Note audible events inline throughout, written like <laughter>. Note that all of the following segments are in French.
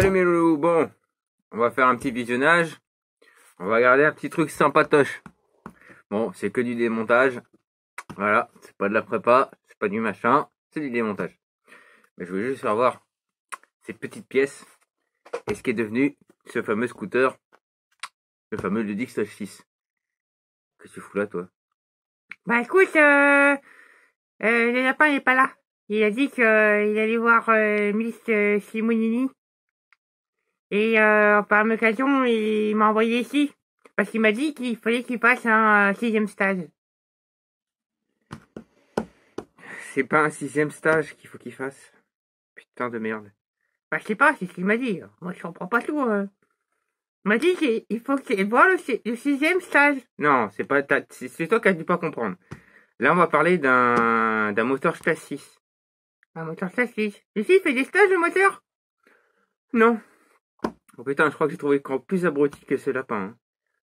Salut mes bon, on va faire un petit visionnage, on va regarder un petit truc sympatoche. Bon, c'est que du démontage, voilà, c'est pas de la prépa, c'est pas du machin, c'est du démontage. Mais je veux juste savoir ces petites pièces et ce qui est devenu ce fameux scooter, le fameux Ludix 6 ce que tu fous là toi Bah écoute, euh, euh, le lapin n'est pas là. Il a dit qu'il euh, allait voir euh, Miss Simonini et euh, par l'occasion, il m'a envoyé ici. Parce qu'il m'a dit qu'il fallait qu'il passe un euh, sixième stage. C'est pas un sixième stage qu'il faut qu'il fasse. Putain de merde. Bah, je sais pas, c'est ce qu'il m'a dit. Moi, je comprends pas tout. Hein. Il m'a dit qu'il faut que voit le, le, sixième stage. Non, c'est pas c'est toi qui as dû pas comprendre. Là, on va parler d'un d'un moteur stasis Un moteur stasis Ici, il fait des stages de moteur Non. Oh putain, je crois que j'ai trouvé encore plus abruti que ce lapin.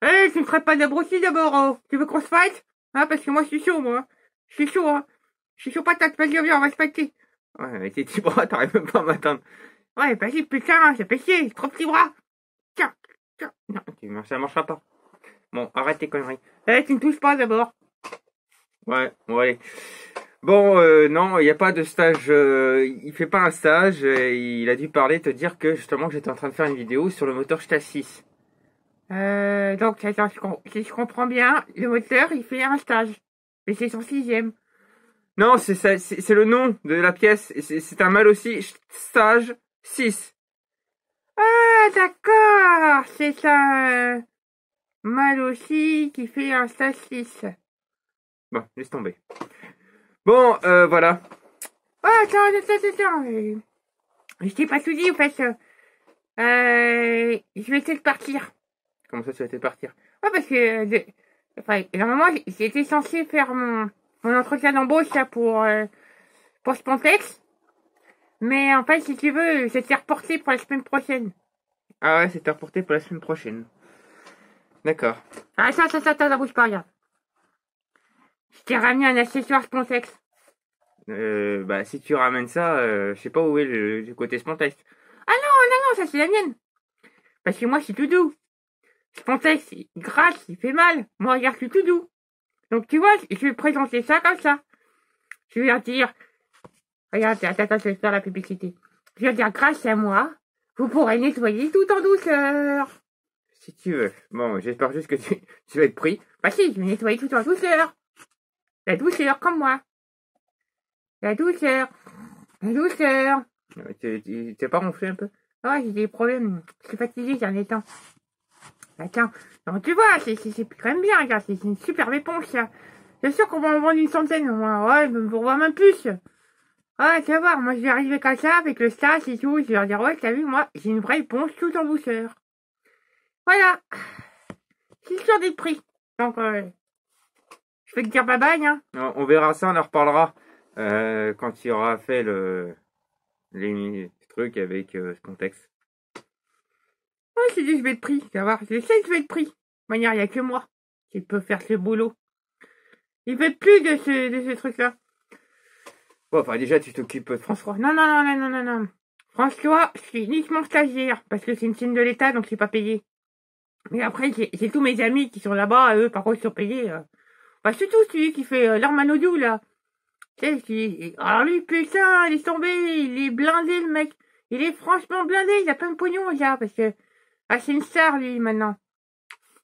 hein. hey, eh, tu ne ferais pas d'abruti d'abord, oh. Tu veux qu'on se fight Hein, parce que moi, je suis chaud, moi. Je suis chaud, hein. Je suis chaud patate, vas-y, viens, on va se fighter. Ouais, mais tes petits bras, t'arrives même pas à m'attendre. Ouais, vas-y, putain, hein, c'est péché, trop petit bras. Tiens, tiens. Non, ça marchera pas. Bon, arrête tes conneries. Eh, tu ne touches pas d'abord. Ouais, bon, allez. Bon, euh, non, il n'y a pas de stage. il euh, il fait pas un stage. il a dû parler, te dire que justement que j'étais en train de faire une vidéo sur le moteur stage euh, 6. donc, si je comprends bien, le moteur, il fait un stage. Mais c'est son sixième. Non, c'est c'est le nom de la pièce. C'est un mal aussi. Stage 6. Ah, d'accord. C'est ça. mal aussi qui fait un stage 6. Bon, laisse tomber. Bon, euh, voilà. Ah attends, attends, attends, euh, Je t'ai pas tout dit, en fait. Euh, euh, je vais essayer de partir. Comment ça, tu vas essayer de partir Ouais, parce que... Euh, enfin, normalement, j'étais censé faire mon, mon entretien d'embauche, là, pour... pour ce Mais, en fait, si tu veux, c'était reporté pour la semaine prochaine. Ah ouais, c'était reporté pour la semaine prochaine. D'accord. Ah, ça, ça, ça bouge pas, rien. Je t'ai ramené un accessoire Spontex. Euh, bah, si tu ramènes ça, euh, je sais pas où est le, côté Spontex. Ah non, non, non, ça c'est la mienne. Parce que moi, je suis tout doux. Spontex, grâce, il fait mal. Moi, regarde, je suis tout doux. Donc, tu vois, je vais présenter ça comme ça. Je vais dire, regarde, attends, attends, je vais la publicité. Je vais dire, grâce à moi, vous pourrez nettoyer tout en douceur. Si tu veux. Bon, j'espère juste que tu, tu vas être pris. Bah si, je vais nettoyer tout en douceur. La douceur, comme moi. La douceur. La douceur. Ah, t'es pas ronflé un peu ah Ouais, j'ai des problèmes. Je suis fatigué j'en ai tant. Attends. donc tu vois, c'est quand même bien, regarde. C'est une superbe éponge, ça. C'est sûr qu'on va en vendre une centaine. Ouais, je me revois même plus. Ouais, ah, vas voir. Moi, je vais arriver comme ça, avec le stas et tout. Je vais dire, ouais, t'as vu, moi, j'ai une vraie éponge tout en douceur. Voilà. C'est sûr des prix. Donc, euh, je peux te dire bye bye, hein On verra ça, on en reparlera euh, quand il aura fait le les trucs avec euh, ce contexte. Moi, c'est dit je vais être pris, ça va. Je sais que je De manière, il n'y a que moi qui peux faire ce boulot. Il fait plus de ce, de ce truc-là. Bon, enfin, déjà, tu t'occupes de François. Non, non, non, non, non, non, non. François, je suis uniquement stagiaire, parce que c'est une chaîne de l'État, donc je suis pas payé. Mais après, c'est tous mes amis qui sont là-bas, eux, par contre, ils sont payés. Euh. Bah, c'est tout celui qui fait euh, l'armanodou, là. Qui... Alors lui, putain, il est tombé, il est blindé, le mec. Il est franchement blindé, il a plein de pognon, déjà, parce que... Ah, c'est une star, lui, maintenant.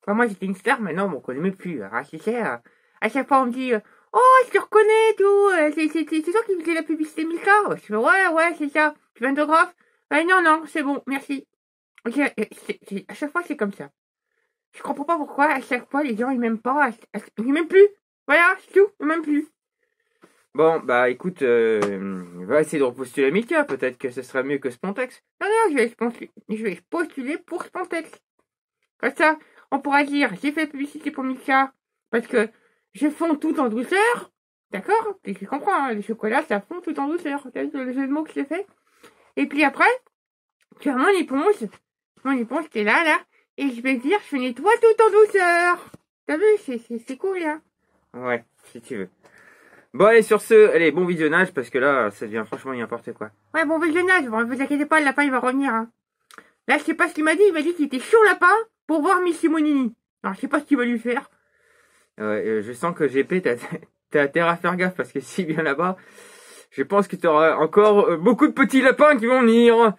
moi, j'étais une star, maintenant, bon, ne connaît plus. Euh, ah, c'est ça. À chaque fois, on me dit... Euh, oh, je te reconnais, tout. Euh, c'est toi qui faisais la publicité Milka Je ouais, ouais, c'est ça. Tu veux un non, non, c'est bon, merci. Ok, à chaque fois, c'est comme ça. Je comprends pas pourquoi à chaque fois les gens ils m'aiment pas. Ils m'aiment plus. Voilà, c'est tout, ils m'aiment plus. Bon, bah écoute, on euh, va essayer de repostuler Mika, peut-être que ce sera mieux que Spontex. Non, non, je vais, postuler, je vais postuler pour Spontex. Comme ça, on pourra dire, j'ai fait publicité pour Mika, parce que je fonds tout en douceur, d'accord Et je comprends, hein, les chocolats, ça fond tout en douceur, c'est le jeu de mots que j'ai fait. Et puis après, tu as mon éponge, mon éponge t'es là, là, et je vais dire je nettoie tout en douceur. T'as vu, c'est cool, hein Ouais, si tu veux. Bon, allez, sur ce, allez, bon visionnage, parce que là, ça devient franchement n'importe quoi. Ouais, bon visionnage, bon, vous inquiétez pas, le lapin, il va revenir, hein. Là, je sais pas ce qu'il m'a dit, il m'a dit qu'il était chaud lapin pour voir Miss Simonini. Alors, je sais pas ce qu'il va lui faire. Euh, je sens que GP, t'as terre à faire gaffe, parce que <laughs> si bien là-bas, je pense que t'auras encore euh, beaucoup de petits lapins qui vont venir.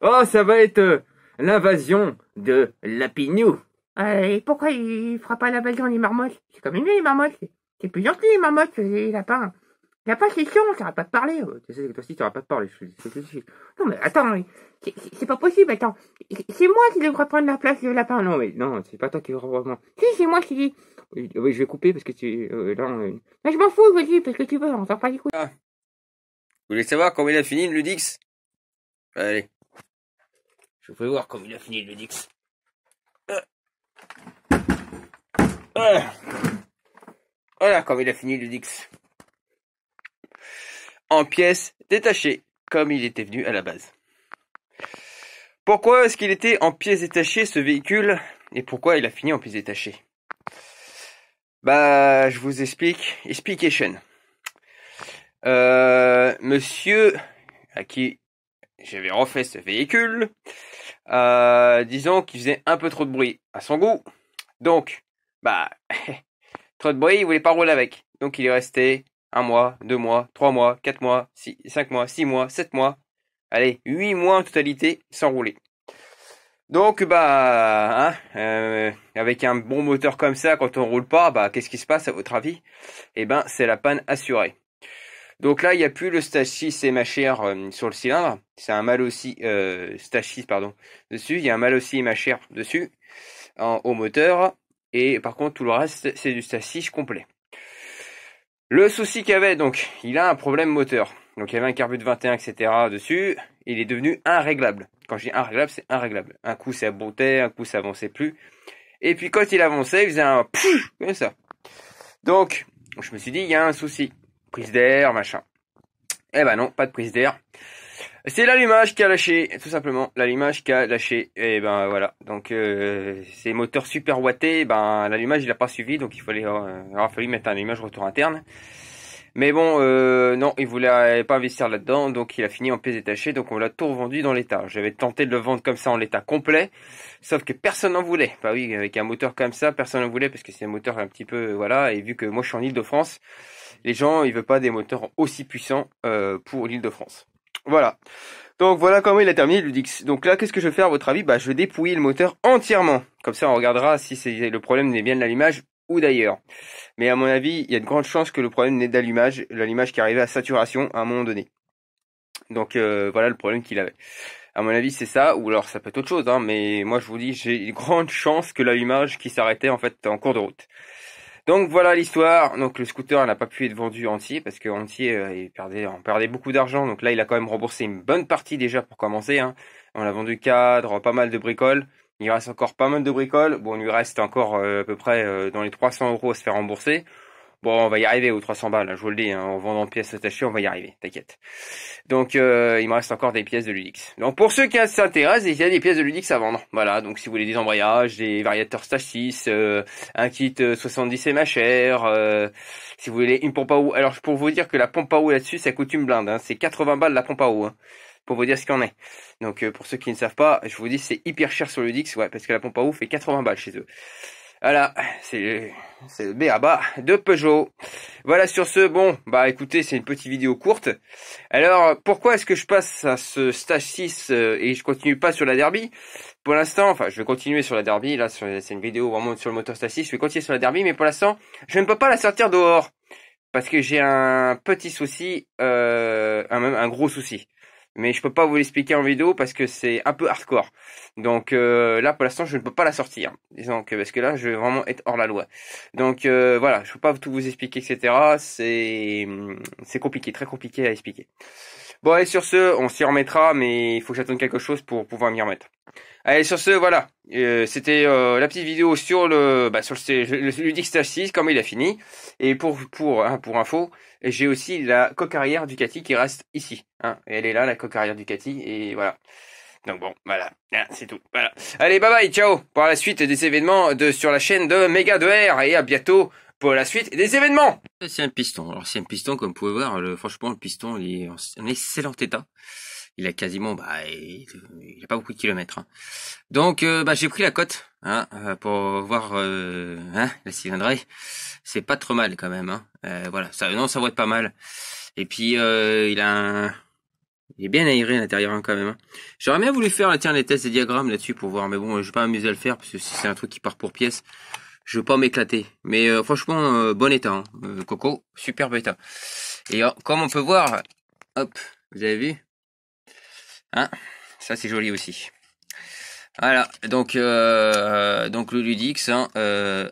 Oh, ça va être... Euh, l'invasion de Lapinou. Euh, et pourquoi il fera pas l'invasion des marmottes C'est comme une mieux les marmottes. C'est plus gentil les marmottes, les lapins. Les lapins, c'est chiant, ça va pas de parler. Euh, tu sais que toi aussi, tu pas de parler. Non, mais attends, c'est pas possible, attends. C'est moi qui devrais prendre la place de lapin. Non, mais non, c'est pas toi qui devrais prendre. Si, c'est moi qui. Euh, oui, je vais couper parce que tu. Mais je m'en fous, vas-y, parce que tu veux, on pas du coup ah. Vous voulez savoir combien il a fini le Ludix Allez. Je vais voir comme il a fini le Dix. Voilà. comme il a fini le Dix. En pièces détachées, comme il était venu à la base. Pourquoi est-ce qu'il était en pièces détachées ce véhicule et pourquoi il a fini en pièces détachées Bah, je vous explique. Explication. Euh, monsieur à qui j'avais refait ce véhicule, euh, disons qu'il faisait un peu trop de bruit à son goût. Donc, bah, <laughs> trop de bruit, il voulait pas rouler avec. Donc il est resté un mois, deux mois, trois mois, quatre mois, cinq mois, six mois, sept mois. Allez, huit mois en totalité sans rouler. Donc bah, hein, euh, avec un bon moteur comme ça, quand on roule pas, bah qu'est-ce qui se passe à votre avis Eh ben, c'est la panne assurée. Donc là, il n'y a plus le stachis et ma chair euh, sur le cylindre. C'est un mal aussi, euh, 6, pardon, dessus. Il y a un mal aussi et ma chair dessus, en, au moteur. Et par contre, tout le reste, c'est du 6 complet. Le souci qu'avait, donc, il a un problème moteur. Donc il y avait un carbu de 21, etc. dessus. il est devenu irréglable. Quand je dis irréglable, c'est irréglable. Un coup, ça montait, un coup, ça avançait plus. Et puis quand il avançait, il faisait un comme ça. Donc, je me suis dit, il y a un souci prise d'air, machin. Eh ben non, pas de prise d'air. C'est l'allumage qui a lâché, tout simplement, l'allumage qui a lâché. Et eh ben voilà, donc euh, ces moteurs super wattés, ben l'allumage il a pas suivi, donc il fallait, euh, mettre un allumage retour interne. Mais bon, euh, non, il voulait euh, pas investir là-dedans, donc il a fini en pièces détachées, donc on l'a tout revendu dans l'état. J'avais tenté de le vendre comme ça en l'état complet, sauf que personne n'en voulait. Bah oui, avec un moteur comme ça, personne n'en voulait, parce que c'est un moteur un petit peu, euh, voilà, et vu que moi je suis en Ile-de-France, les gens, ils veulent pas des moteurs aussi puissants pour lîle de france Voilà. Donc voilà comment il a terminé Ludix. Donc là, qu'est-ce que je vais faire à votre avis Bah, je vais dépouiller le moteur entièrement. Comme ça, on regardera si c'est le problème n'est bien de l'allumage ou d'ailleurs. Mais à mon avis, il y a de grandes chances que le problème n'est d'allumage, l'allumage qui arrivait à saturation à un moment donné. Donc euh, voilà le problème qu'il avait. À mon avis, c'est ça, ou alors ça peut être autre chose, hein, mais moi je vous dis, j'ai de grandes chances que l'allumage qui s'arrêtait en fait en cours de route. Donc voilà l'histoire. Donc le scooter n'a pas pu être vendu entier parce que entier euh, il perdait, on perdait beaucoup d'argent. Donc là il a quand même remboursé une bonne partie déjà pour commencer. Hein. On a vendu cadre, pas mal de bricoles. Il reste encore pas mal de bricoles. Bon, il lui reste encore euh, à peu près euh, dans les 300 euros à se faire rembourser. Bon, on va y arriver aux 300 balles, hein, je vous le dis, hein. en vendant pièces attachées, on va y arriver, t'inquiète. Donc, euh, il me reste encore des pièces de Ludix. Donc, pour ceux qui s'intéressent, il y a des pièces de Ludix à vendre. Voilà, donc si vous voulez des embrayages, des variateurs stage 6, un kit 70 mhr si vous voulez une pompe à eau. Alors, pour vous dire que la pompe à eau là-dessus, ça coûte une blinde, hein, c'est 80 balles la pompe à eau. Hein pour vous dire ce qu'il en est. Donc euh, pour ceux qui ne savent pas, je vous dis c'est hyper cher sur le Dix, ouais, parce que la pompe à eau fait 80 balles chez eux. Voilà, c'est c'est le bas de Peugeot. Voilà sur ce, bon, bah écoutez, c'est une petite vidéo courte. Alors, pourquoi est-ce que je passe à ce stage 6 euh, et je continue pas sur la derby Pour l'instant, enfin, je vais continuer sur la derby, là, c'est une vidéo vraiment sur le moteur stage 6, je vais continuer sur la derby, mais pour l'instant, je ne peux pas la sortir dehors. Parce que j'ai un petit souci, euh, un, un gros souci mais je peux pas vous l'expliquer en vidéo parce que c'est un peu hardcore. Donc euh, là pour l'instant je ne peux pas la sortir. disons que parce que là je vais vraiment être hors la loi. Donc euh, voilà, je peux pas tout vous expliquer, etc. C'est hum, c'est compliqué, très compliqué à expliquer. Bon, allez, sur ce, on s'y remettra, mais il faut que j'attende quelque chose pour pouvoir m'y remettre. Allez, sur ce, voilà. Euh, c'était euh, la petite vidéo sur le, bah, sur le, Stage 6, comment il a fini. Et pour, pour, hein, pour info, j'ai aussi la coque arrière Ducati qui reste ici. Hein. elle est là, la coque arrière Ducati, et voilà. Donc bon, voilà, ah, c'est tout. Voilà. Allez, bye bye, ciao pour la suite des événements de, sur la chaîne de Mega 2 et à bientôt pour la suite des événements. C'est un piston. Alors c'est un piston, comme vous pouvez voir, franchement le piston il est en, excellent état. Il a quasiment, bah, il, il a pas beaucoup de kilomètres. Hein. Donc euh, bah, j'ai pris la cote hein, euh, pour voir euh, hein, la cylindrée. C'est pas trop mal quand même. Hein. voilà, ça, non ça va être pas mal. Et puis il a un, il est bien aéré à l'intérieur quand même. J'aurais bien voulu faire tiens, les tests et diagrammes là-dessus pour voir, mais bon, je vais pas m'amuser à le faire parce que c'est un truc qui part pour pièces, je veux pas m'éclater. Mais euh, franchement, euh, bon état. Hein. Euh, Coco, superbe état. Et oh, comme on peut voir, hop, vous avez vu Hein Ça, c'est joli aussi. Voilà, donc, donc le Ludix, hein,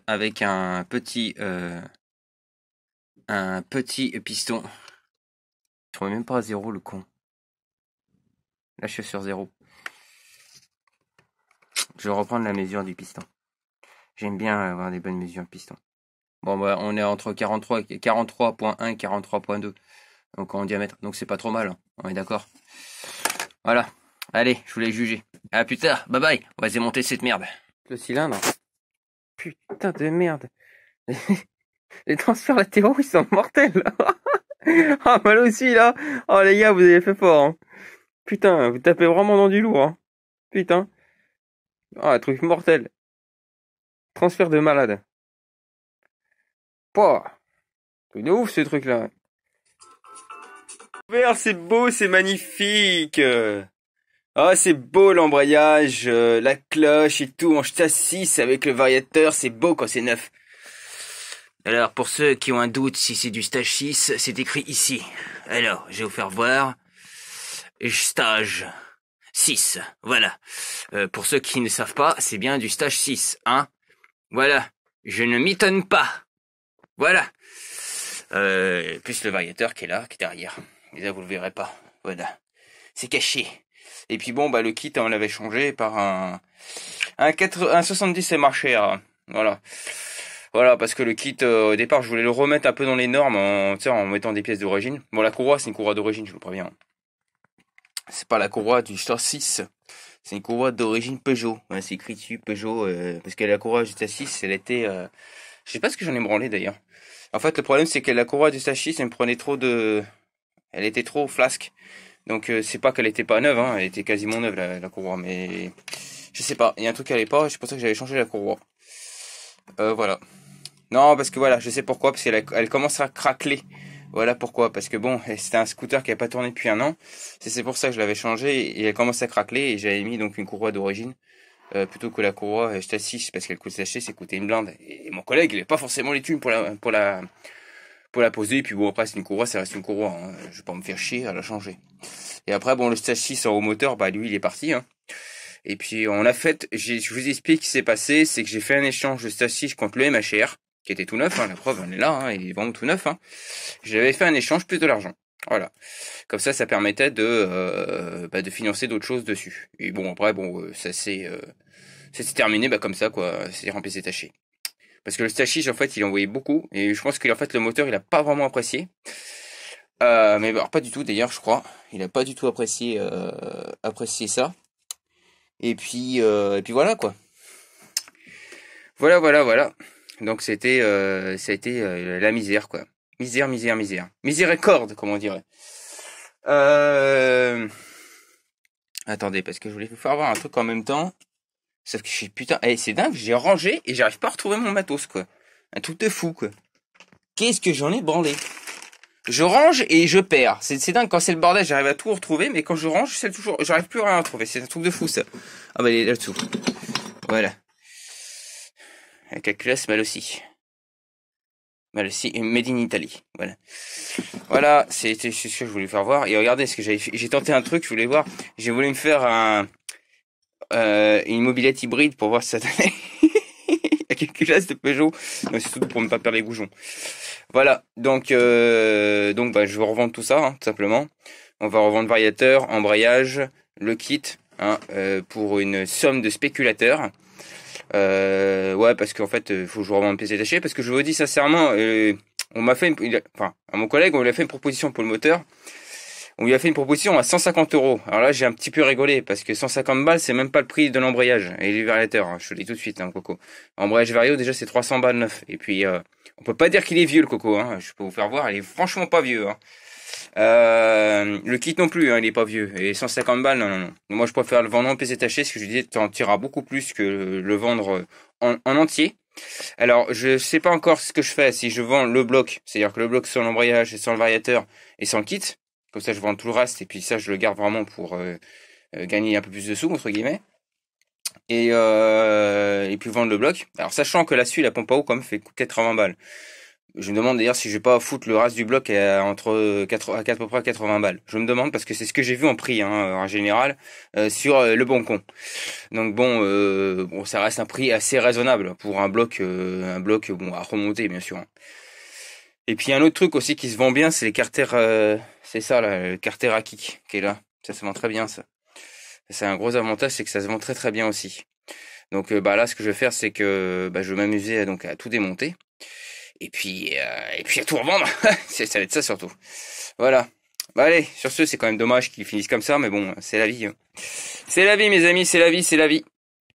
avec un petit, un petit piston. Je ne même pas à zéro, le con. Là, je suis sur zéro. Je vais reprendre la mesure du piston. J'aime bien avoir des bonnes mesures piston. Bon, bah, on est entre 43 et 43.1 43.2. Donc en diamètre. Donc c'est pas trop mal. Hein. On est d'accord. Voilà. Allez, je voulais juger. À plus tard. Bye bye. On va démonter cette merde. Le cylindre. Putain de merde. <laughs> Les transferts latéraux, ils sont mortels. <laughs> ah, mal aussi, là. Oh, les gars, vous avez fait fort. Hein. Putain, vous tapez vraiment dans du lourd. Hein. Putain. Ah, truc mortel. Transfert de malade. Pouah C'est de ouf ce truc là. C'est beau, c'est magnifique. Ah, c'est beau l'embrayage, euh, la cloche et tout en stage 6 avec le variateur, c'est beau quand c'est neuf. Alors, pour ceux qui ont un doute si c'est du stage 6, c'est écrit ici. Alors, je vais vous faire voir. Stage 6, voilà. Euh, pour ceux qui ne savent pas, c'est bien du stage 6, hein voilà, je ne m'étonne pas. Voilà. Euh, plus le variateur qui est là, qui est derrière. mais là, vous le verrez pas. Voilà. C'est caché. Et puis bon, bah le kit, on hein, l'avait changé par un un, 4, un 70 MHR. Voilà. Voilà, parce que le kit, euh, au départ, je voulais le remettre un peu dans les normes en, en mettant des pièces d'origine. Bon, la courroie, c'est une courroie d'origine, je vous préviens. C'est pas la courroie du Star 6. C'est une courroie d'origine Peugeot. Hein, c'est écrit dessus Peugeot euh, parce que la courroie du 6, elle était. Euh, je sais pas ce que j'en ai branlé d'ailleurs. En fait, le problème c'est que la courroie du 6, elle me prenait trop de. Elle était trop flasque. Donc euh, c'est pas qu'elle était pas neuve, hein, elle était quasiment neuve la, la courroie, mais je sais pas. Il y a un truc à l'époque, pas. C'est pour ça que j'avais changé la courroie. Euh, voilà. Non, parce que voilà, je sais pourquoi, parce qu'elle elle commence à craquer voilà pourquoi. Parce que bon, c'était un scooter qui n'a pas tourné depuis un an. C'est pour ça que je l'avais changé et elle commence à craquer et j'avais mis donc une courroie d'origine. Euh, plutôt que la courroie 6, euh, parce qu'elle coûte sachet, c'est coûter une blinde. Et mon collègue, il n'a pas forcément les thunes pour la, pour la, pour la poser. Et puis bon, après, c'est une courroie, ça reste une courroie. Hein, je vais pas me faire chier à la changer. Et après, bon, le stasis en haut moteur, bah lui, il est parti. Hein. Et puis on l'a fait, je vous explique ce qui s'est passé, c'est que j'ai fait un échange de stasis contre le MHR qui était tout neuf, hein. la preuve, on est là, ils hein, il tout neuf. Hein. J'avais fait un échange plus de l'argent. Voilà. Comme ça, ça permettait de, euh, bah, de financer d'autres choses dessus. Et bon, après, bon, euh, euh, ça s'est, terminé bah, comme ça, quoi. C'est rempli, c'est taché. Parce que le stachige, en fait, il envoyait beaucoup. Et je pense qu'en fait, le moteur, il n'a pas vraiment apprécié. mais pas du tout, d'ailleurs, je crois. Il n'a pas du tout apprécié, apprécié ça. Et puis, et puis voilà, quoi. Voilà, voilà, voilà. Donc c'était, ça a été la misère quoi. Misère, misère, misère, miséricorde comme on dirait. Euh, attendez parce que je voulais vous faire voir un truc en même temps. Sauf que je suis putain, eh, c'est dingue, j'ai rangé et j'arrive pas à retrouver mon matos quoi. Un truc de fou quoi. Qu'est-ce que j'en ai branlé Je range et je perds. C'est dingue quand c'est le bordel, j'arrive à tout retrouver, mais quand je range, c'est toujours, j'arrive plus à rien trouver. C'est un truc de fou ça. Ah bah il est là-dessous. Voilà. Calculas, mal aussi. Mal aussi, Made in Italy. Voilà. Voilà, c'était ce que je voulais faire voir. Et regardez ce que j'avais J'ai tenté un truc, je voulais voir. J'ai voulu me faire un, euh, une mobilette hybride pour voir si ça donnait. <laughs> La calculas de Peugeot. c'est surtout pour ne pas perdre les goujons. Voilà. Donc, euh, donc, bah, je vais revendre tout ça, hein, tout simplement. On va revendre variateur, embrayage, le kit, hein, euh, pour une somme de spéculateurs. Euh, ouais, parce qu'en fait, il euh, faut que je revende PC Parce que je vous dis sincèrement, euh, on m'a fait, une, enfin, à mon collègue, on lui a fait une proposition pour le moteur. On lui a fait une proposition à 150 euros. Alors là, j'ai un petit peu rigolé parce que 150 balles, c'est même pas le prix de l'embrayage et du variateur. Hein, je te le dis tout de suite, hein, Coco. Embrayage variateur déjà, c'est 300 balles neuf. Et puis, euh, on peut pas dire qu'il est vieux, le Coco. Hein. Je peux vous faire voir, il est franchement pas vieux. Hein. Euh, le kit non plus, hein, il n'est pas vieux. Et 150 balles, non, non, non. Moi, je préfère le vendre en PC taché, parce que je disais, tu en tireras beaucoup plus que le vendre en, entier. Alors, je sais pas encore ce que je fais si je vends le bloc, c'est-à-dire que le bloc sans l'embrayage et sans le variateur et sans kit. Comme ça, je vends tout le reste et puis ça, je le garde vraiment pour euh, euh, gagner un peu plus de sous, entre guillemets. Et, puis vendre le bloc. Alors, sachant que la suite, la pompe à eau, comme fait 80 balles. Je me demande d'ailleurs si je vais pas foutre le reste du bloc entre euh, à, peu 80 balles. Je me demande parce que c'est ce que j'ai vu en prix hein, euh, en général euh, sur le bon con. Donc bon, bon, ça reste un prix assez raisonnable pour un bloc, un bloc bon à remonter bien sûr. Hein. Et puis un autre truc aussi qui se vend bien, c'est les carter, c'est ça là, le carter à kick qui est là. Ça se vend très bien ça. C'est un gros avantage, c'est que ça se vend très très bien aussi. Donc bah là, ce que je vais faire, c'est que bah, je vais m'amuser donc à tout démonter. Et puis, euh, et puis à tout revendre. <laughs> ça va être ça surtout. Voilà. Bah allez, sur ce, c'est quand même dommage qu'ils finissent comme ça, mais bon, c'est la vie. Hein. C'est la vie, mes amis, c'est la vie, c'est la vie.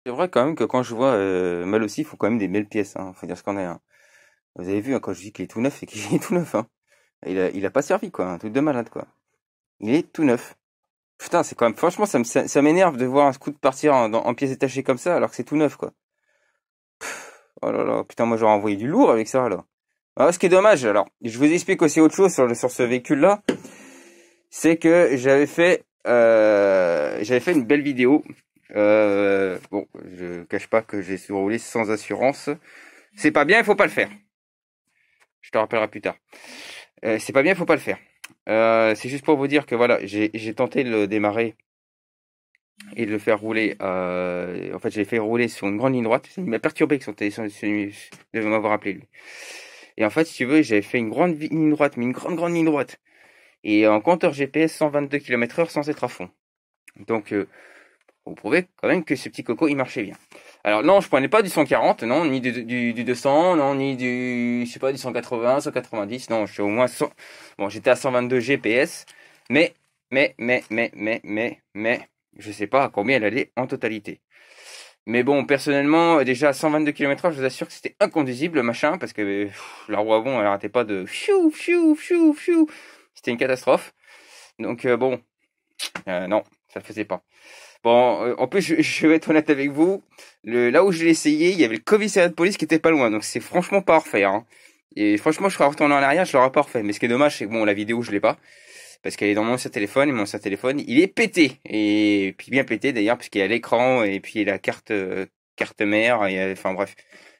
C'est vrai quand même que quand je vois euh, mal aussi, il faut quand même des belles pièces. Hein. Faut dire ce qu'on est. Hein. Vous avez vu hein, quand je dis qu'il est tout neuf, et qu'il est <laughs> tout neuf. Hein. Il a, pas servi quoi, un truc de malade quoi. Il est tout neuf. Putain, c'est quand même. Franchement, ça, m'énerve de voir un scout partir en, en, pièces détachées comme ça, alors que c'est tout neuf quoi. oh là là, putain, moi j'aurais envoyé du lourd avec ça là. Alors, ce qui est dommage, alors, je vous explique aussi autre chose sur, sur ce véhicule-là, c'est que j'avais fait, euh, j'avais fait une belle vidéo. Euh, bon, je cache pas que j'ai roulé sans assurance. C'est pas bien, il faut pas le faire. Je te rappellerai plus tard. Euh, c'est pas bien, il faut pas le faire. Euh, c'est juste pour vous dire que voilà, j'ai tenté de le démarrer et de le faire rouler. en fait, j'ai fait rouler sur une grande ligne droite. Il m'a perturbé que son téléphone devait m'avoir appelé lui. Et en fait, si tu veux, j'avais fait une grande ligne droite, mais une grande, grande ligne droite. Et en compteur GPS, 122 km heure sans être à fond. Donc, euh, vous prouvez quand même que ce petit coco, il marchait bien. Alors non, je prenais pas du 140, non, ni du, 200, non, ni du, je sais pas, du 180, 190, non, je suis au moins 100. Bon, j'étais à 122 GPS, mais, mais, mais, mais, mais, mais, mais, je sais pas à combien elle allait en totalité. Mais bon, personnellement, déjà à 122 km je vous assure que c'était inconduisible, machin, parce que la roue avant, elle arrêtait pas de chou, C'était une catastrophe. Donc euh, bon, euh, non, ça le faisait pas. Bon, euh, en plus, je, vais être honnête avec vous. Le, là où je l'ai essayé, il y avait le commissariat de police qui était pas loin, donc c'est franchement pas à refaire. Hein. Et franchement, je serais retourné en arrière, je l'aurais pas refait. Mais ce qui est dommage, c'est que bon, la vidéo, je l'ai pas parce qu'elle est dans mon ancien téléphone et mon ancien téléphone il est pété et puis bien pété d'ailleurs puisqu'il y a l'écran et puis la carte euh, carte mère et euh, enfin bref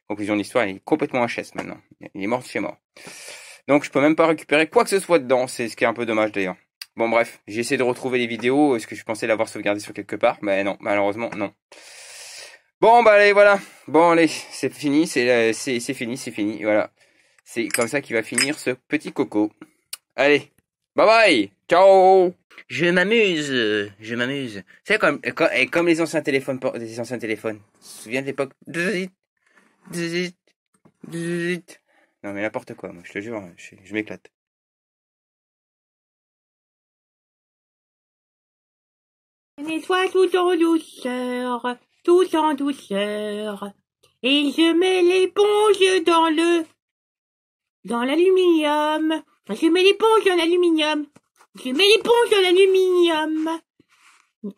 conclusion de l'histoire il est complètement HS maintenant il est mort de chez mort donc je peux même pas récupérer quoi que ce soit dedans c'est ce qui est un peu dommage d'ailleurs bon bref j'ai essayé de retrouver les vidéos est-ce que je pensais l'avoir sauvegardé sur quelque part mais ben, non malheureusement non Bon bah allez voilà. Bon allez, c'est fini, c'est c'est fini, c'est fini. Voilà. C'est comme ça qu'il va finir ce petit coco. Allez, Bye bye. Ciao. Je m'amuse. Je m'amuse. C'est comme, comme, comme les anciens téléphones, les anciens téléphones. Tu te souviens de l'époque? Non mais n'importe quoi, moi, je te jure, je, je m'éclate. Nettoie tout en douceur, tout en douceur. Et je mets l'éponge dans le... dans l'aluminium. Je mets l'éponge en aluminium. Je mets l'éponge en aluminium.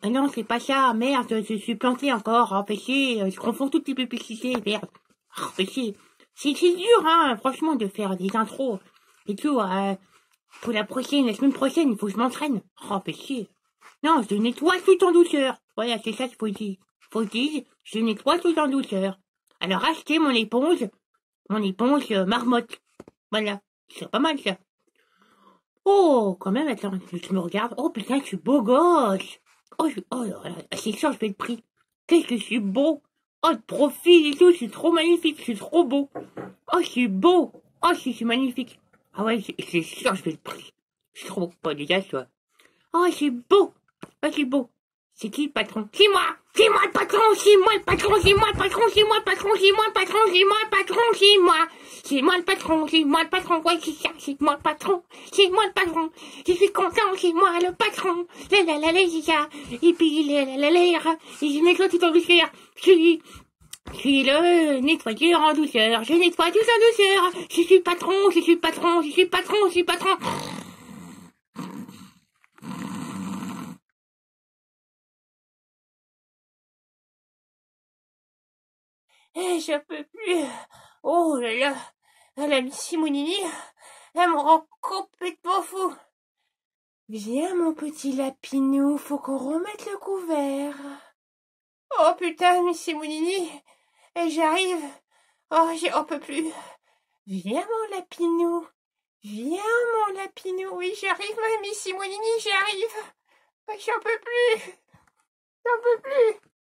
Ah non, c'est pas ça, merde, je suis planté encore, empêché, oh, je confonds toutes les publicités, merde. Oh, c'est dur, hein, franchement, de faire des intros et tout. Euh, pour la prochaine, la semaine prochaine, il faut que je m'entraîne. Empêché. Oh, non, je nettoie tout en douceur. Voilà, c'est ça qu'il faut dire. Faut dire, je nettoie tout en douceur. Alors achetez mon éponge, mon éponge euh, marmotte. Voilà, c'est pas mal ça. Oh, quand même, attends, tu me regardes. Oh putain, je suis beau gosse. Oh, oh c'est sûr, je vais le prix. Qu'est-ce que je suis beau. Oh, le profil et tout, c'est trop magnifique, c'est trop beau. Oh, je suis beau. Oh, je suis magnifique. Ah ouais, c'est sûr, je vais le prix. Je trouve trop beau. Pas déjà toi. Oh, c'est beau. Oh, c'est beau. C'est qui le patron C'est moi c'est moi le patron, c'est moi le patron, c'est moi le patron, c'est moi le patron, c'est moi le patron, c'est moi le patron, c'est moi. C'est moi le patron, c'est moi le patron, ouais c'est ça, c'est moi le patron, c'est moi le patron. Je suis content, c'est moi le patron. La la la la c'est ça. Et puis la la la la, je nettoie tout en douceur. Je suis, je suis le nettoyeur en douceur. Je nettoie tout en douceur. Je suis patron, je suis patron, je suis patron, je suis patron. je peux plus. Oh là là, la Simonini, elle me rend complètement fou. Viens, mon petit lapinou, faut qu'on remette le couvert. Oh putain, Miss Simonini, j'arrive. Oh, j'en peux plus. Viens, mon lapinou. Viens, mon lapinou. Oui, j'arrive, Miss Simonini, j'arrive. J'en peux plus. J'en peux plus.